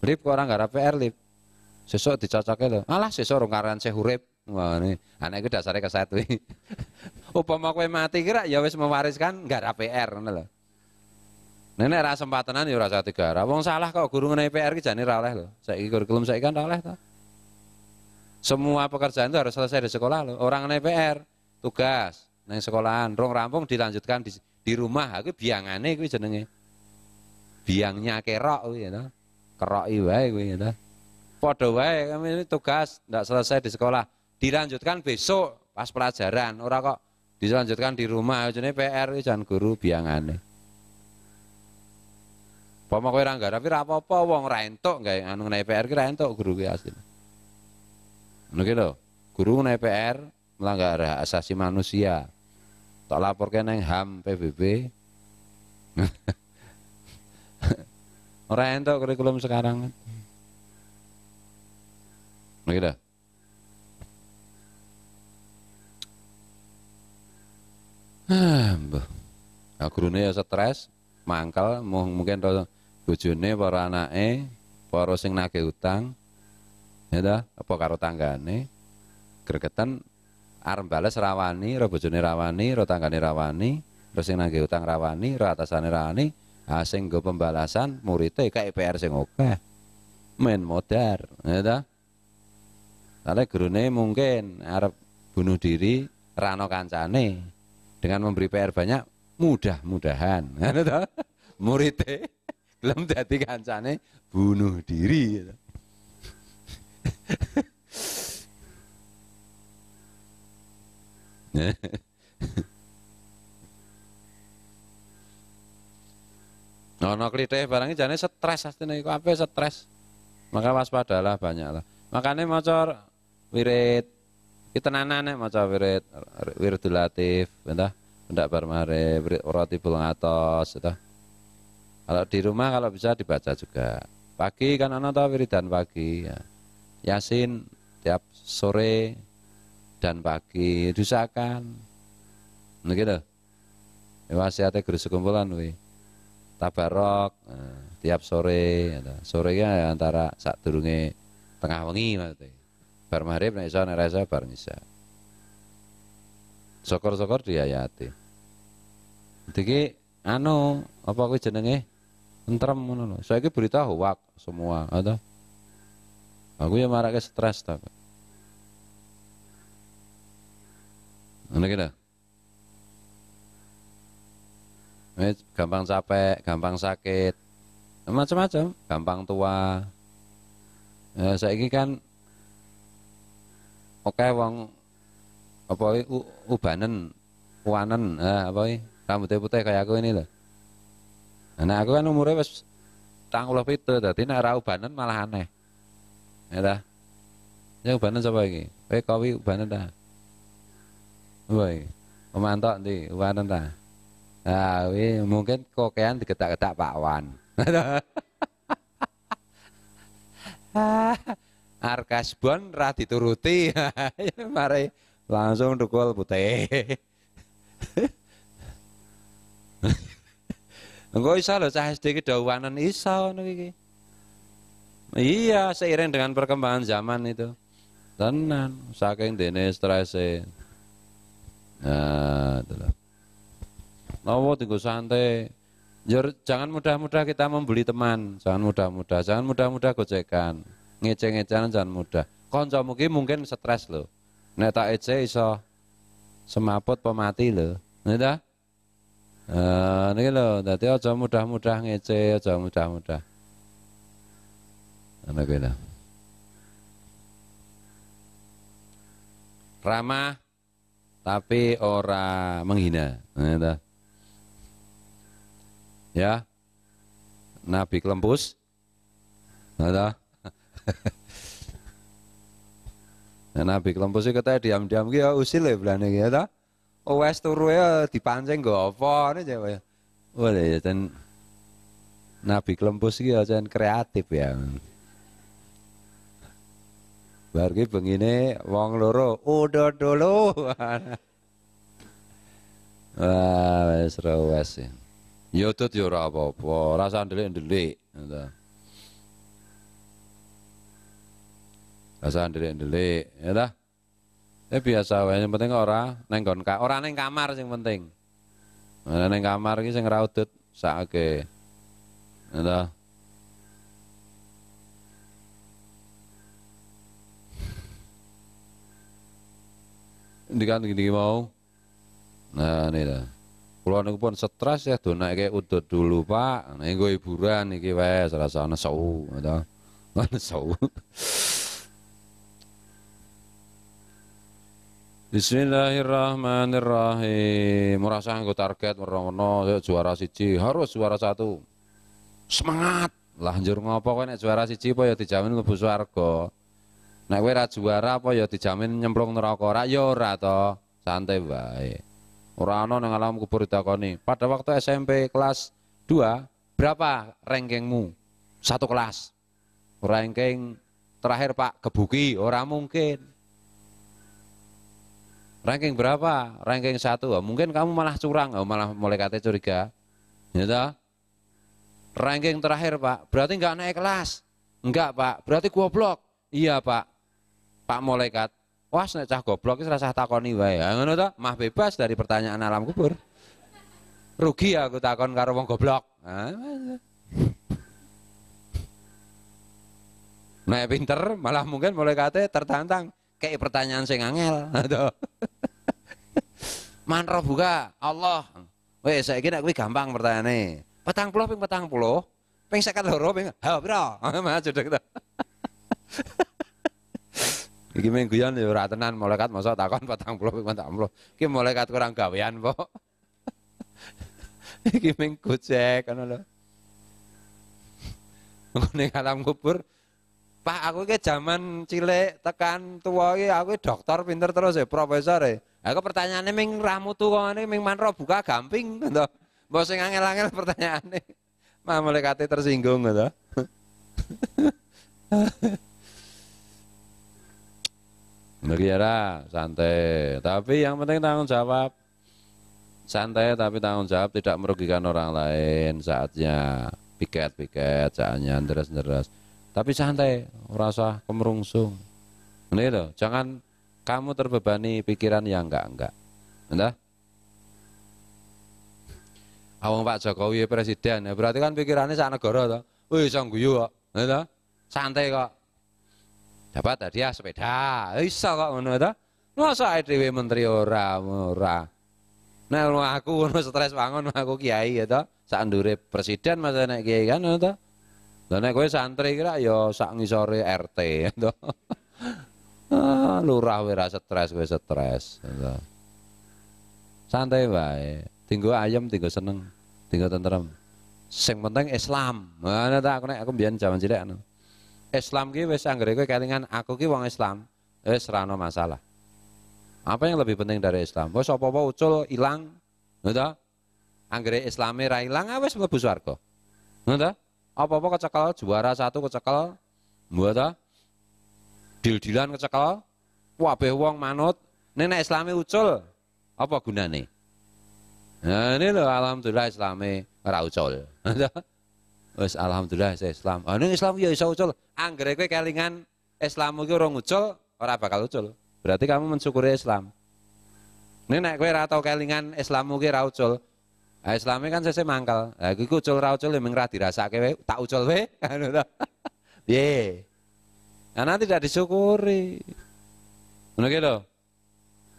Lip orang nggak rapi PR lip. Sesuk dicocoke Malah Alah orang karen karan sih wah ini Anak dasar dasare keset kuwi. Upama kue mati kira ya wes mewariskan rapi PR ngono lho. Nenek rasa sempatanan ya ora tiga. Rabung salah kok guru ngene PR kita jane ra oleh saya ikut kurikulum saya kan ra ta. Semua pekerjaan itu harus selesai di sekolah loh. Orang ngene PR, tugas neng sekolahan, rong rampung dilanjutkan di, di rumah. Aku biangane aku jenenge. Biangnya kerok kuwi ya you know keroki wae kowe gitu. Padha wae kami ini tugas ndak selesai di sekolah, dilanjutkan besok pas pelajaran, ora kok dilanjutkan di rumah jenenge PR jan guru biangane. Pomo kowe ora nggarapi ra apa-apa wong ra entuk gawe anu ngene PR ki ra entuk guru ki asli. Ngono ki guru ngene PR melanggar hak asasi manusia. Tak laporke neng HAM PBB. Orang entok kurikulum sekarang. Begitu. Ah, Gurune ya stres, mangkal mungkin bojone para anake, para sing nake utang. Ya ta, apa karo tanggane gregetan arem bales rawani, ra bojone rawani, ra tanggane rawani, terus sing nake utang rawani, ra atasane rawani, ha sing pembalasan murite kayak PR sing oke, main modar ya ta Kale gurune mungkin Arab bunuh diri rano kancane dengan memberi PR banyak mudah-mudahan ya ta muridnya belum jadi kancane bunuh diri gitu. Ono klithik barang jane stres astine iku ape stres. Maka waspadalah banyaklah. Makane maca wirid kita tenanan nek maca wirid wiridul latif, entah pendak bar mare ratibul atas, entah. Kalau di rumah kalau bisa dibaca juga. Pagi kan ana ta wiridan pagi ya. Yasin tiap sore dan pagi dusakan, begitu. gitu. Wasiate guru sekumpulan wih tabarok nah, eh, tiap sore gitu. sore ya antara saat turunnya tengah wengi maksudnya bar maghrib nek iso nek rasa bar sokor sokor dia diayati tiki anu apa aku jenenge mana lo saya kira beritahu, wak semua ada aku ya maraknya stres tak. ngono kira Eh, gampang capek, gampang sakit, macam-macam, gampang tua. Ya, eh, saya ini kan oke okay, wong apa u, ubanen, uanen, eh, apa rambutnya putih kayak aku ini lah. Nah aku kan umurnya pas tang ulah itu, jadi nak rau ubanen malah aneh. Ya dah. Ya ubanen siapa lagi? Eh kowe ubanen dah. Woi, pemantok nih, ubanen dah. Ah, we, mungkin kokean digetak-getak Pak Wan. Ah, bon ra dituruti. Mari langsung dukul putih. Enggak bisa loh cah SD ki dawanan iso iki. Iya, seiring dengan perkembangan zaman itu. Tenan, saking dene strese. Nah, itu Nowo tunggu santai. Ya, jangan mudah-mudah kita membeli teman, jangan mudah-mudah, jangan mudah-mudah gojekan, ngece-ngecean jangan mudah. Konco mungkin mungkin stres loh. Nek tak ece iso semaput pemati loh. Eh, dah, ini niki loh, dadi aja mudah-mudah ngece, aja mudah-mudah. Ana kuwi lho. Ramah tapi ora menghina. dah ya Nabi Kelempus ada nah, Nabi Kelempus itu katanya diam-diam gitu usil ya belanda ya ta Owes oh, turu ya dipancing gak apa ini coba ya boleh ya dan Nabi Kelempus itu ya, jangan kreatif ya Bargi begini wong loro udah dulu Wah, wes sih. ya. Ya tut ya ora apa-apa, rasa ndelik ndelik Rasa ndelik-ndelik, ya ta? Ya biasa wae, yang penting ora neng kon ka, ora neng kamar sing penting. Neng kamar iki sing ora udut sakake. Ya ta? Ndikan gini mau. Nah, ini dah. Kula niku pun stres ya do naik udut dulu, Pak. Nek nah, hiburan iki wis rasane sewu, ada, Ngono sewu. Bismillahirrahmanirrahim. Merasa nggo target merono ya, juara siji, harus juara satu. Semangat. lanjur njur ngopo kowe nek juara siji apa ya dijamin mlebu swarga. Nek kowe ra juara apa ya dijamin nyemplung neraka. Ra ya ora to. Santai wae. Ora yang alam kubur ditakoni. Pada waktu SMP kelas 2, berapa rankingmu? Satu kelas. Ranking terakhir Pak Kebuki, orang mungkin. Ranking berapa? Ranking satu. Oh, mungkin kamu malah curang, oh, malah mulai kata curiga. Gitu? Ranking terakhir Pak, berarti enggak naik kelas. Enggak Pak, berarti goblok. Iya Pak. Pak malaikat, Wah, nek cah goblok wis rasah takoni wae. Ya ngono to, mah bebas dari pertanyaan alam kubur. Rugi ya aku takon karo wong goblok. Nek pinter malah mungkin mulai kate tertantang kayak pertanyaan sing angel. Manro buka Allah. Wah saya kira kuwi gampang pertanyaane. Petang puluh ping petang puluh, ping sekat loro ping ha pira. Maksud kita. Iki minggu guyon ya ora tenan malaikat masa takon 40 40. Iki malaikat kurang gawean po. Iki ming gojek ngono lho. Ngene alam kubur Pak aku ke zaman cilik tekan tua iki aku dokter pinter terus ya profesor ya. Aku pertanyaannya ming ramu tuh kok ming manro buka gamping gitu. Bos yang angel-angel pertanyaannya. Mah malaikate tersinggung gitu. Negara ya, santai, tapi yang penting tanggung jawab. Santai tapi tanggung jawab tidak merugikan orang lain saatnya piket-piket saatnya deras-deras Tapi santai, rasa kemerungsung. Ini loh, ya, jangan kamu terbebani pikiran yang enggak-enggak. Entah? Awang Pak Jokowi ya, presiden, ya berarti kan pikirannya sangat negara toh. Wih, sang guyu kok. Entah? Santai kok dapat hadiah sepeda. bisa kok ngono to. Masa dhewe menteri ora ora. Nah, aku ngono stres bangun aku kiai ya to. Sak ndure presiden masa nek kiai kan ngono to. Lah nek kowe santri kira ya sak ngisore RT ya to. Ah, lurah wis stres kowe stres. Ya, Santai wae. Tinggo ayam, tinggo seneng, tinggo tentrem. Sing penting Islam. mana tak aku nek aku mbiyen jaman cilik ngono. Anu. Islam ki wis anggere kowe kelingan aku ki wong Islam, wis rano masalah. Apa yang lebih penting dari Islam? Wis apa-apa ucul ilang, ngono Anggere Islame ra ilang ah, wis mlebu swarga. Ngono Apa-apa kecekel juara satu kecekel, ngono ta? Dil-dilan kecekel, wabeh wong manut, nek Islame ucul, apa gunane? Nah, ini loh alhamdulillah Islame ora ucul. Wes alhamdulillah saya Islam. Ah ning Islam ya iso ucul. Anggere kowe kelingan Islammu iki ora ngucul, ora bakal ucul. Berarti kamu mensyukuri Islam. Nek nek kowe ora tau kelingan Islammu ki ora ucul. Ah Islame kan sese semangkal. Ah iku ucul ora ucul ya mung ra dirasake wae, tak ucul wae. Anu to. Piye? Karena tidak disyukuri. Ngono ki lho.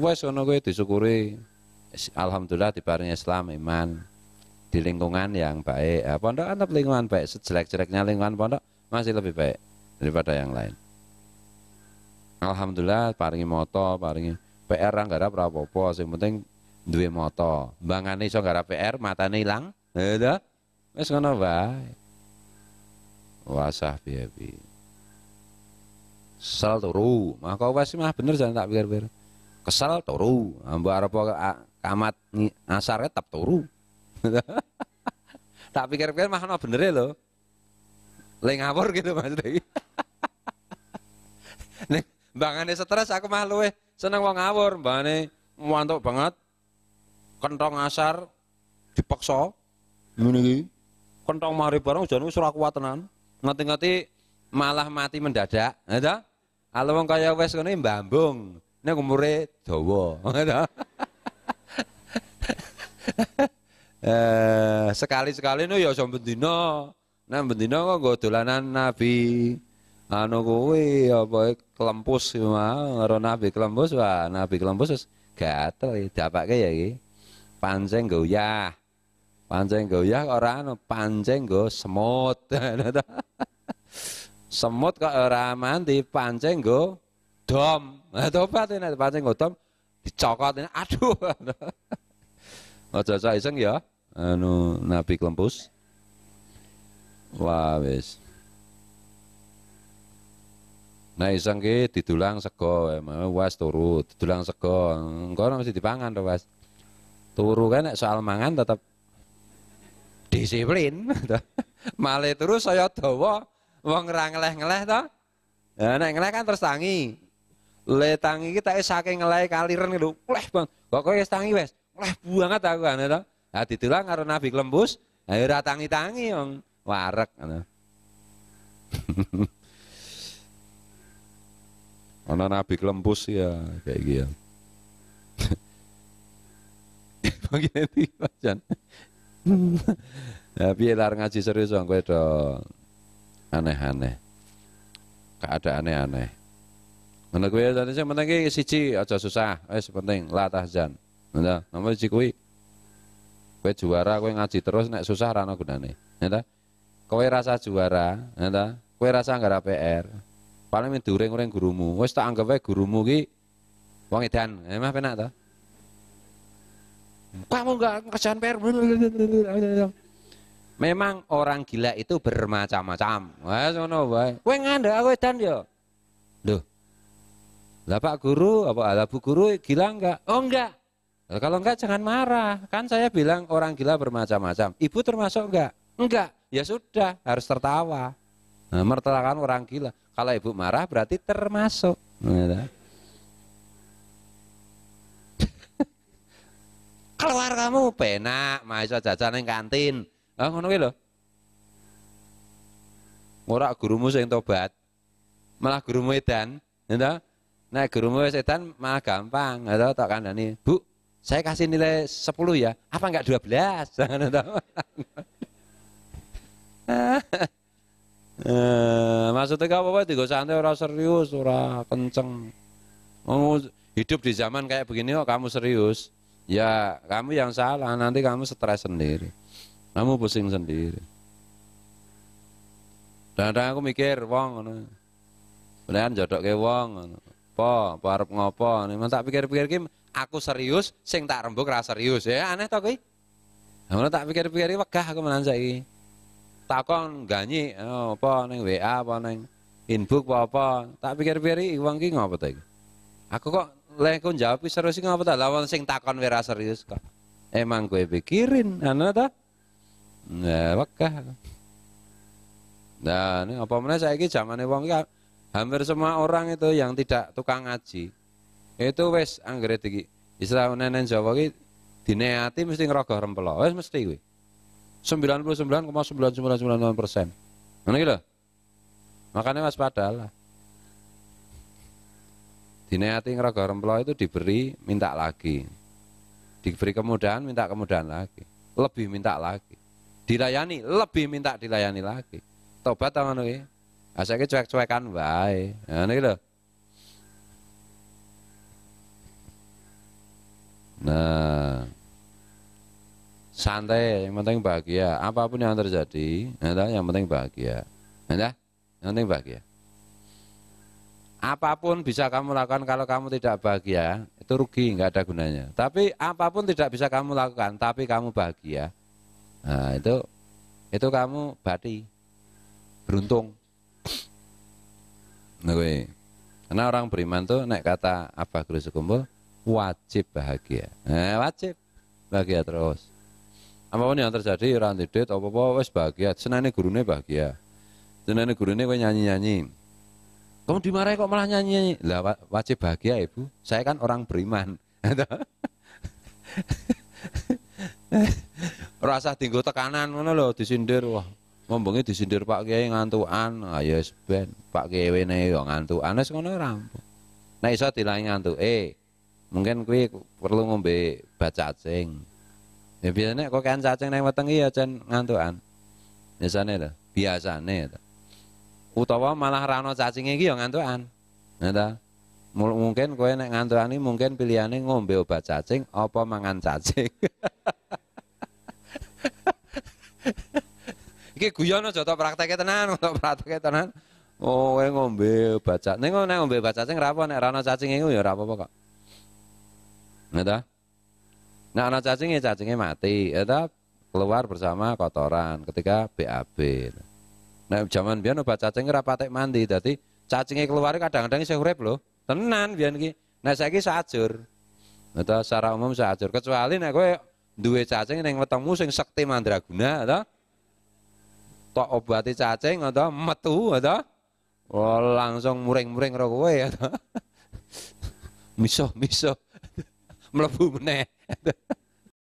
Wes ono kowe disyukuri. Alhamdulillah diparingi Islam iman di lingkungan yang baik. Ya, pondok kan tetap lingkungan baik, sejelek-jeleknya lingkungan pondok masih lebih baik daripada yang lain. Alhamdulillah paringi moto, paringi PR anggara prapopo, sing penting duwe moto. Mbangane iso gara PR, matane ilang. Lho, ya, wis ngono wae. Wasah piye-piye. Kesel turu, maka pasti mah bener jangan tak pikir-pikir. Kesel turu, ambu arep ah, kamat asare tetap turu. tak pikir-pikir mah ono bener e lho. Lek ngawur gitu Mas iki. Bangane mbangane stres aku mah luwe seneng wong ngawur, bangane muantuk banget. Kentong asar dipaksa ngene iki. Kentong mari bareng jan wis ora kuat tenan. Ngati-ngati malah mati mendadak, ada? Ya kalau wong kaya wis ngene mbambung. Nek umure dawa, ngono ya eh sekali-sekali nu ya iso bendina. Nang bendina kok nggo dolanan Nabi anu kuwi apa e, kelempus ya, mau karo Nabi kelempus wah Nabi kelempus wis gatel dapake ya iki. Pancing goyah. Pancing goyah ora anu pancing nggo semut. semut kok ora mandi pancing nggo dom. Nah, tobat ini pancing nggo dom dicokot aduh. Aja-aja iseng ya anu napi klempus wah wis Nah iseng ki didulang sego was turu, didulang sego. Engko mesti dipangan to, Was. Turu kan soal mangan tetap disiplin. Male turu saya dawa, wong ra ngeleh-ngeleh to. Ya nek ngeleh kan terus tangi. Le tangi ki tak saking ngeleh kaliren lho, pleh Bang. Kok kowe tangi wes, leh banget aku kan to. Lah ditulang karo Nabi kelembus, ayo ya ra tangi-tangi wong warek Ana Nabi Klembus iya, ya kayak gitu. Bagian ini pajan. Tapi lar ngaji serius wong gue do aneh-aneh. Keadaan aneh-aneh. Ngono dan tadi sing penting siji aja susah, eh, penting latah jan. Ngono, nomor siji Kowe juara, kowe ngaji terus nek susah ra ono gunane. Ya Kowe rasa juara, ya Kowe rasa nggak PR. Paling during ureng gurumu. Wis tak anggap wae gurumu ki wong edan. Emang ya, penak ta? Kamu nggak kerjaan PR. Memang orang gila itu bermacam-macam. Wes ngono wae. Kowe ngandak aku edan yo. lho Lah Pak Guru apa ala Bu Guru gila enggak? Oh enggak kalau enggak jangan marah. Kan saya bilang orang gila bermacam-macam. Ibu termasuk enggak? Enggak. Ya sudah, harus tertawa. Nah, mertelakan orang gila. Kalau ibu marah berarti termasuk. Nah, Keluar kamu, penak, mahasiswa jajan yang kantin. Ah, ngono lho. Ora gurumu yang tobat. Malah gurumu edan, ya Nah, gurumu edan malah gampang, ya tak kandani. Bu, saya kasih nilai 10 ya, apa enggak 12? Jangan Eh, maksudnya apa apa tiga santai orang serius orang kenceng oh, hidup di zaman kayak begini kok oh, kamu serius ya kamu yang salah nanti kamu stres sendiri kamu pusing sendiri dan aku mikir wong beneran jodok ke wong po, po harap ngopo nih tak pikir-pikir kim aku serius, sing tak rembuk rasa serius. Ya aneh tau kui? Kamu tak pikir-pikir wakah aku menanjak ini. Takon ganyi oh, apa neng WA apa neng inbox apa apa. Tak pikir-pikir uang ki ngopo Aku kok lekun jawab jawab serius ngapa tadi? Lawan sing takon wira serius kok. Emang gue pikirin, aneh tau? Nah, wakah Nah, ini apa mana saya ini zaman wong hampir semua orang itu yang tidak tukang ngaji itu wes anggere iki. Istilah nenen Jawa ki dineati mesti ngerogoh rempelo. wes mesti gue sembilan sembilan sembilan sembilan puluh sembilan sembilan persen. gitu makanya mas Makanya lah Dineati ngerogoh rempelo itu diberi minta lagi. Diberi kemudahan minta kemudahan lagi. Lebih minta lagi. Dilayani lebih minta dilayani lagi. Tobat tangan gue asalnya cuek-cuekan baik mana gitu Nah, santai, yang penting bahagia. Apapun yang terjadi, entah, ya yang penting bahagia. Entah, ya yang penting bahagia. Apapun bisa kamu lakukan kalau kamu tidak bahagia, itu rugi, nggak ada gunanya. Tapi apapun tidak bisa kamu lakukan, tapi kamu bahagia. Nah, itu itu kamu bati beruntung. Nah, Karena orang beriman tuh naik kata apa kerusi kumpul wajib bahagia. Eh, wajib bahagia terus. Apapun yang terjadi, orang tidur, apa-apa, wes bahagia. Senangnya gurunya bahagia. Senangnya gurunya kau nyanyi-nyanyi. Kamu dimarahi kok malah nyanyi-nyanyi. Lah wajib bahagia ibu. Saya kan orang beriman. Rasa tinggu tekanan mana loh disindir wah. Ngomongnya disindir Pak Kiai ngantuan, ayo ah, ya ben Pak Kiai wene ngantuan es kono ngono rampung. naik iso dilangi ngantuk, eh mungkin kui perlu ngombe cacing ya biasanya kok kan cacing nang mateng iya cen ngantuan biasane lah biasane to utawa malah rano cacing iki yang ngantuan ya, ya mungkin kowe nek ini mungkin pilihannya ngombe obat cacing apa mangan cacing iki guyon aja to prakteke tenan tok prakteke tenan oh ngombe obat cacing nengombe ngombe obat cacing ra rano nek ra ono cacinge ya ada Nah, anak cacingnya cacingnya mati, ada keluar bersama kotoran ketika BAB. Nah, zaman biar obat cacing ora mandi, tadi cacingnya keluar kadang-kadang saya urip loh, Tenan biar iki. Nah, saya saiki sajur. Eta secara umum sajur, kecuali nih gue dua cacing yang ketemu sing sekti mandraguna, ada Tok obati cacing ada metu ada Oh, langsung mureng-mureng karo ya misoh misoh. mlebu né?